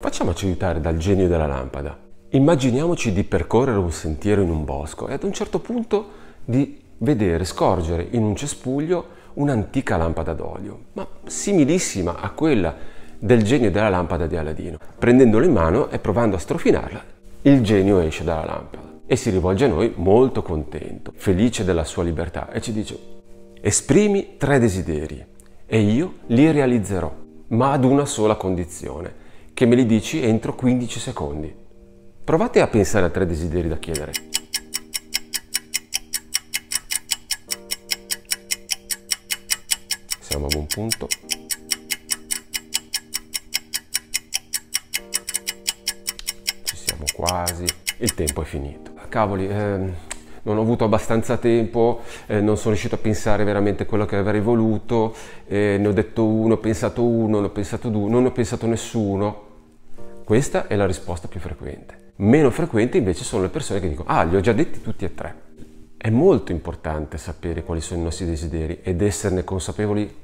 Facciamoci aiutare dal genio della lampada. Immaginiamoci di percorrere un sentiero in un bosco e ad un certo punto di vedere scorgere in un cespuglio un'antica lampada d'olio, ma similissima a quella del genio della lampada di Aladino. Prendendola in mano e provando a strofinarla, il genio esce dalla lampada e si rivolge a noi molto contento, felice della sua libertà e ci dice esprimi tre desideri e io li realizzerò, ma ad una sola condizione che me li dici entro 15 secondi. Provate a pensare a tre desideri da chiedere. Siamo a buon punto. Ci siamo quasi. Il tempo è finito. Ah, cavoli, ehm, non ho avuto abbastanza tempo, eh, non sono riuscito a pensare veramente quello che avrei voluto, eh, ne ho detto uno, ho pensato uno, ne ho pensato due, non ne ho pensato nessuno. Questa è la risposta più frequente. Meno frequente invece sono le persone che dicono, ah, li ho già detti tutti e tre. È molto importante sapere quali sono i nostri desideri ed esserne consapevoli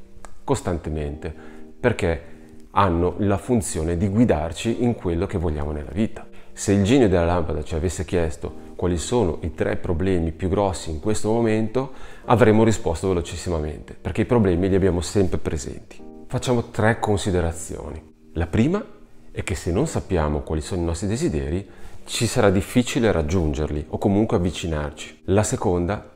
costantemente, perché hanno la funzione di guidarci in quello che vogliamo nella vita. Se il genio della lampada ci avesse chiesto quali sono i tre problemi più grossi in questo momento, avremmo risposto velocissimamente, perché i problemi li abbiamo sempre presenti. Facciamo tre considerazioni. La prima e che se non sappiamo quali sono i nostri desideri, ci sarà difficile raggiungerli o comunque avvicinarci. La seconda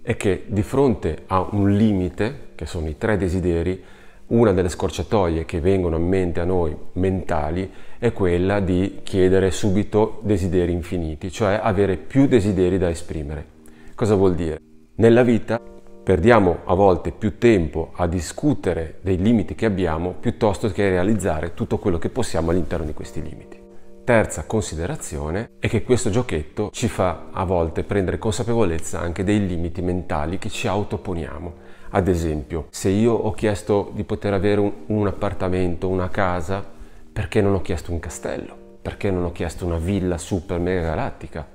è che di fronte a un limite, che sono i tre desideri, una delle scorciatoie che vengono a mente a noi mentali è quella di chiedere subito desideri infiniti, cioè avere più desideri da esprimere. Cosa vuol dire? Nella vita perdiamo a volte più tempo a discutere dei limiti che abbiamo piuttosto che a realizzare tutto quello che possiamo all'interno di questi limiti. Terza considerazione è che questo giochetto ci fa a volte prendere consapevolezza anche dei limiti mentali che ci autoponiamo. Ad esempio, se io ho chiesto di poter avere un, un appartamento, una casa, perché non ho chiesto un castello? Perché non ho chiesto una villa super mega galattica?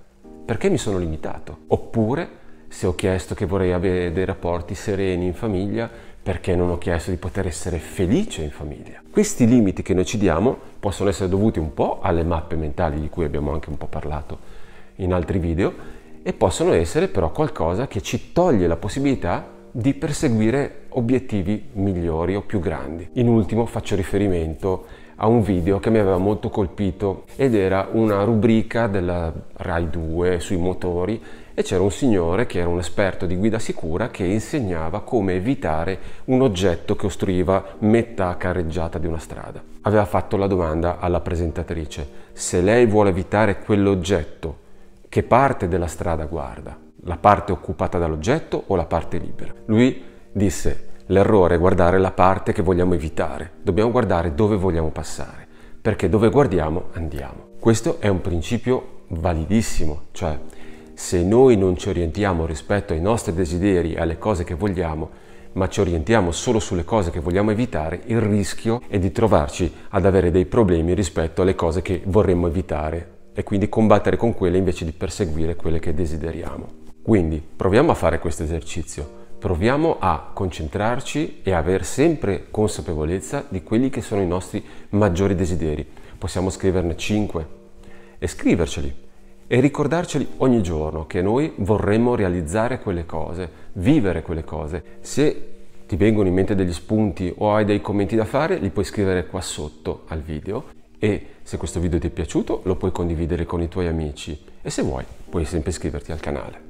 Perché mi sono limitato? Oppure se ho chiesto che vorrei avere dei rapporti sereni in famiglia, perché non ho chiesto di poter essere felice in famiglia. Questi limiti che noi ci diamo possono essere dovuti un po' alle mappe mentali di cui abbiamo anche un po' parlato in altri video e possono essere però qualcosa che ci toglie la possibilità di perseguire obiettivi migliori o più grandi. In ultimo faccio riferimento a un video che mi aveva molto colpito ed era una rubrica della Rai 2 sui motori e c'era un signore che era un esperto di guida sicura che insegnava come evitare un oggetto che ostruiva metà carreggiata di una strada. Aveva fatto la domanda alla presentatrice se lei vuole evitare quell'oggetto che parte della strada guarda la parte occupata dall'oggetto o la parte libera. Lui disse l'errore è guardare la parte che vogliamo evitare, dobbiamo guardare dove vogliamo passare, perché dove guardiamo andiamo. Questo è un principio validissimo, cioè se noi non ci orientiamo rispetto ai nostri desideri alle cose che vogliamo, ma ci orientiamo solo sulle cose che vogliamo evitare, il rischio è di trovarci ad avere dei problemi rispetto alle cose che vorremmo evitare e quindi combattere con quelle invece di perseguire quelle che desideriamo. Quindi proviamo a fare questo esercizio, proviamo a concentrarci e avere sempre consapevolezza di quelli che sono i nostri maggiori desideri. Possiamo scriverne 5 e scriverceli e ricordarceli ogni giorno che noi vorremmo realizzare quelle cose, vivere quelle cose. Se ti vengono in mente degli spunti o hai dei commenti da fare, li puoi scrivere qua sotto al video e se questo video ti è piaciuto lo puoi condividere con i tuoi amici e se vuoi puoi sempre iscriverti al canale.